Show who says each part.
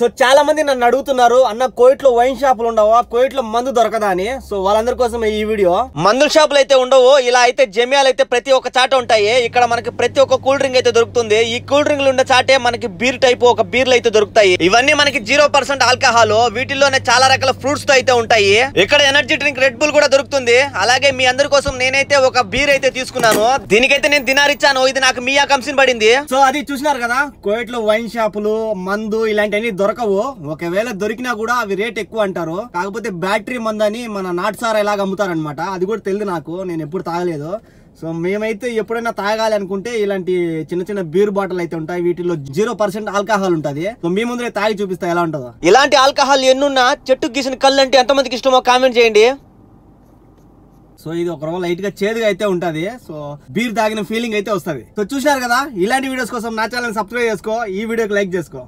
Speaker 1: so చాలా మంది నన్ను అడుగుతున్నారు అన్న కోయిట్లో వైన్ షాపులు ఉండవా కోయిట్లో మందు దొరకదా అని సో వాళ్ళందరి కోసం ఈ వీడియో మందుల షాపులు అయితే ఉండవు ఇలా అయితే జమ్యాలు అయితే ప్రతి ఒక్క చాట ఉంటాయి ఇక్కడ మనకి ప్రతి ఒక్క కూల్ డ్రింక్ అయితే దొరుకుతుంది ఈ కూల్ డ్రింక్లు ఉండే చాటే మనకి బీర్ టైప్ ఒక బీర్లు అయితే దొరుకుతాయి ఇవన్నీ మనకి జీరో పర్సెంట్ ఆల్కహాల్ వీటిల్లోనే చాలా రకాల ఫ్రూట్స్ తో అయితే ఉంటాయి ఇక్కడ ఎనర్జీ డ్రింక్ రెడ్ బుల్ కూడా దొరుకుతుంది అలాగే మీ అందరి కోసం నేనైతే ఒక బీర్ అయితే తీసుకున్నాను దీనికైతే నేను దినారిచ్చాను ఇది నాకు ఆ కంసిన్ పడింది సో అది చూసినారు కదా కోయిట్లో వైన్ షాపులు మందు ఇలాంటివన్నీ దొరకవు ఒకవేళ దొరికినా కూడా అవి రేట్ ఎక్కువ అంటారు కాకపోతే బ్యాటరీ మందని మన నాటు సారా ఎలాగ అమ్ముతారనమాట అది కూడా తెలియదు నాకు నేను ఎప్పుడు తాగలేదు సో మేమైతే ఎప్పుడైనా తాగాలి అనుకుంటే ఇలాంటి చిన్న చిన్న బీర్ బాటిల్ అయితే ఉంటాయి వీటిలో జీరో పర్సెంట్ ఆల్కహాల్ ఉంటుంది సో మీ ముందరే తాగి చూపిస్తా ఎలా ఉంటుందో ఇలాంటి ఆల్కహాల్ ఎన్నున్నా చెట్టు గీసిన కళ్ళు అంటే ఎంతమందికి ఇష్టమో కామెంట్ చేయండి
Speaker 2: సో ఇది ఒక రోజు లైట్ గా చేదుగా అయితే ఉంటది సో బీర్ తాగిన ఫీలింగ్ అయితే వస్తుంది సో చూసారు కదా ఇలాంటి వీడియోస్ కోసం నా ఛానల్ సబ్స్క్రైబ్ చేసుకో ఈ వీడియోకి లైక్ చేసుకో